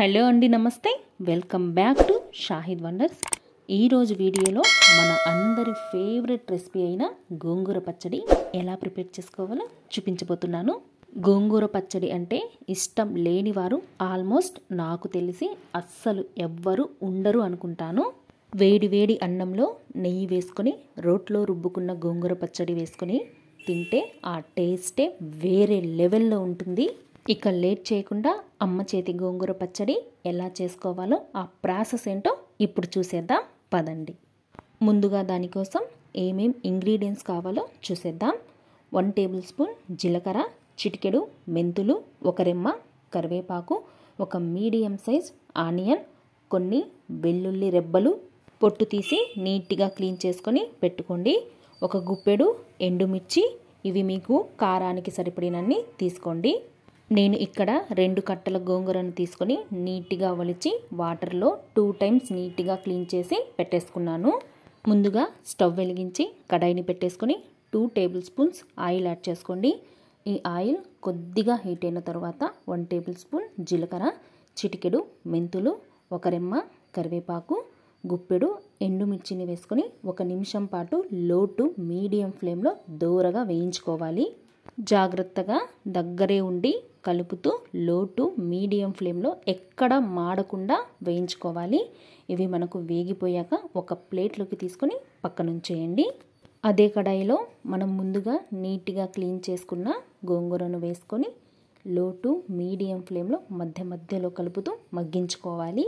hello అండి నమస్తే welcome back to Shahid wonders ఈరోజు వీడియోలో మన అందరి ఫేవరెట్ రెసిపీ అయిన గోంగూర పచ్చడి ఎలా ప్రిపేర్ చేసుకోవాలో చూపించబోతున్నాను గోంగూర పచ్చడి అంటే ఇష్టం లేని వారు ఆల్మోస్ట్ నాకు తెలిసి అస్సలు ఎవ్వరు ఉండరు అనుకుంటాను వేడి వేడి అన్నంలో నెయ్యి వేసుకొని రోట్లో రుబ్బుకున్న గోంగూర పచ్చడి వేసుకొని తింటే ఆ టేస్టే వేరే లెవెల్లో ఉంటుంది ఇక లేట్ చేయకుండా అమ్మ చేతి గోంగూర పచ్చడి ఎలా చేసుకోవాలో ఆ ప్రాసెస్ ఏంటో ఇప్పుడు చూసేద్దాం పదండి ముందుగా దానికోసం ఏమేం ఇంగ్రీడియంట్స్ కావాలో చూసేద్దాం వన్ టేబుల్ స్పూన్ జీలకర్ర చిటికెడు మెంతులు ఒక రెమ్మ కరివేపాకు ఒక మీడియం సైజ్ ఆనియన్ కొన్ని వెల్లుల్లి రెబ్బలు పొట్టు తీసి నీట్గా క్లీన్ చేసుకొని పెట్టుకోండి ఒక గుప్పెడు ఎండుమిర్చి ఇవి మీకు కారానికి సరిపడినన్ని తీసుకోండి నేను ఇక్కడ రెండు కట్టల గోంగూరను తీసుకొని నీట్గా ఒలిచి వాటర్లో టూ టైమ్స్ నీట్గా క్లీన్ చేసి పెట్టేసుకున్నాను ముందుగా స్టవ్ వెలిగించి కడాయిని పెట్టేసుకొని two tablespoons oil add చేసుకోండి ఈ ఆయిల్ కొద్దిగా హీట్ అయిన తర్వాత వన్ టేబుల్ స్పూన్ జీలకర్ర చిటికెడు మెంతులు ఒక రెమ్మ కరివేపాకు గుప్పెడు ఎండుమిర్చిని వేసుకొని ఒక నిమిషం పాటు లో టు మీడియం ఫ్లేమ్లో దూరగా వేయించుకోవాలి జాగ్రత్తగా దగ్గరే ఉండి కలుపుతూ లో టు మీడియం ఫ్లేమ్లో ఎక్కడ మాడకుండా వేయించుకోవాలి ఇవి మనకు వేగిపోయాక ఒక ప్లేట్లోకి తీసుకొని పక్కనుంచేయండి అదే కడాయిలో మనం ముందుగా నీట్గా క్లీన్ చేసుకున్న గోంగూరను వేసుకొని లో టు మీడియం ఫ్లేమ్లో మధ్య మధ్యలో కలుపుతూ మగ్గించుకోవాలి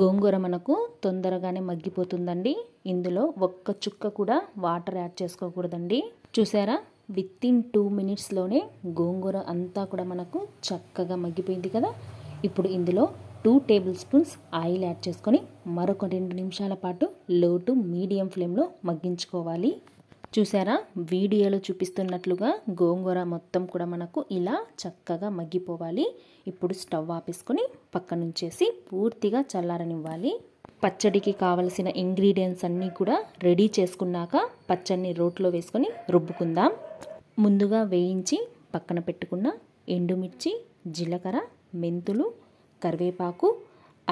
గోంగూర మనకు తొందరగానే మగ్గిపోతుందండి ఇందులో ఒక్క చుక్క కూడా వాటర్ యాడ్ చేసుకోకూడదండి చూసారా విత్ ఇన్ టూ మినిట్స్లోనే గోంగూర అంతా కూడా మనకు చక్కగా మగ్గిపోయింది కదా ఇప్పుడు ఇందులో two tablespoons oil add చేసుకొని మరొక రెండు నిమిషాల పాటు లో టు మీడియం ఫ్లేమ్లో మగ్గించుకోవాలి చూసారా వీడియోలో చూపిస్తున్నట్లుగా గోంగూర మొత్తం కూడా మనకు ఇలా చక్కగా మగ్గిపోవాలి ఇప్పుడు స్టవ్ ఆపేసుకొని పక్కన నుంచేసి పూర్తిగా చల్లారనివ్వాలి పచ్చడికి కావలసిన ఇంగ్రీడియంట్స్ అన్నీ కూడా రెడీ చేసుకున్నాక పచ్చడిని రోట్లో వేసుకొని రుబ్బుకుందాం ముందుగా వేయించి పక్కన పెట్టుకున్న ఎండుమిర్చి జీలకర్ర మెంతులు కరివేపాకు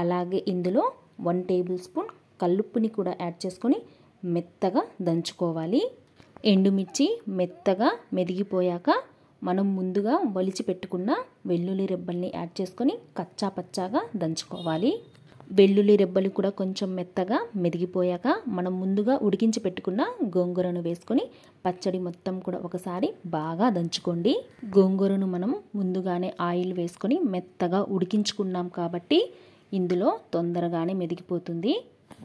అలాగే ఇందులో వన్ టేబుల్ స్పూన్ కల్లుప్పుని కూడా యాడ్ చేసుకొని మెత్తగా దంచుకోవాలి ఎండుమిర్చి మెత్తగా మెదిగిపోయాక మనం ముందుగా వలిచి పెట్టుకున్న వెల్లుల్లి రెబ్బల్ని యాడ్ చేసుకొని కచ్చా పచ్చాగా దంచుకోవాలి వెల్లుల్లి రెబ్బలు కూడా కొంచెం మెత్తగా మెదిగిపోయాక మనం ముందుగా ఉడికించి పెట్టుకున్న గోంగూరను వేసుకొని పచ్చడి మొత్తం కూడా ఒకసారి బాగా దంచుకోండి గోంగూరను మనం ముందుగానే ఆయిల్ వేసుకొని మెత్తగా ఉడికించుకున్నాం కాబట్టి ఇందులో తొందరగానే మెదిగిపోతుంది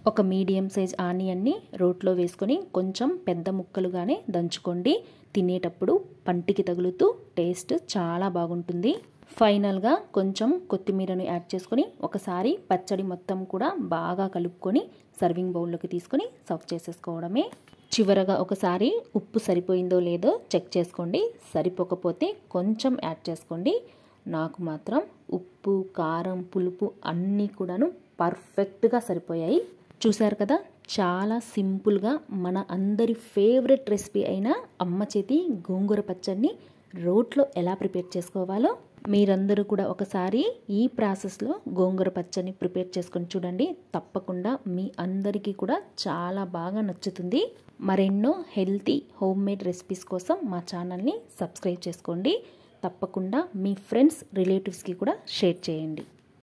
ఒక మీడియం సైజ్ ఆనియన్ని రోట్లో వేసుకొని కొంచెం పెద్ద ముక్కలుగానే దంచుకోండి తినేటప్పుడు పంటికి తగులుతూ టేస్ట్ చాలా బాగుంటుంది ఫైనల్గా కొంచెం కొత్తిమీరను యాడ్ చేసుకొని ఒకసారి పచ్చడి మొత్తం కూడా బాగా కలుపుకొని సర్వింగ్ బౌల్లోకి తీసుకొని సర్వ్ చేసేసుకోవడమే చివరగా ఒకసారి ఉప్పు సరిపోయిందో లేదో చెక్ చేసుకోండి సరిపోకపోతే కొంచెం యాడ్ చేసుకోండి నాకు మాత్రం ఉప్పు కారం పులుపు అన్నీ కూడాను పర్ఫెక్ట్గా సరిపోయాయి చూశారు కదా చాలా సింపుల్గా మన అందరి ఫేవరెట్ రెసిపీ అయిన అమ్మ చేతి గోంగూర పచ్చడిని రోట్లో ఎలా ప్రిపేర్ చేసుకోవాలో మీరందరూ కూడా ఒకసారి ఈ ప్రాసెస్లో గోంగూర పచ్చని ప్రిపేర్ చేసుకొని చూడండి తప్పకుండా మీ అందరికీ కూడా చాలా బాగా నచ్చుతుంది మరెన్నో హెల్తీ హోమ్ మేడ్ రెసిపీస్ కోసం మా ఛానల్ని సబ్స్క్రైబ్ చేసుకోండి తప్పకుండా మీ ఫ్రెండ్స్ రిలేటివ్స్కి కూడా షేర్ చేయండి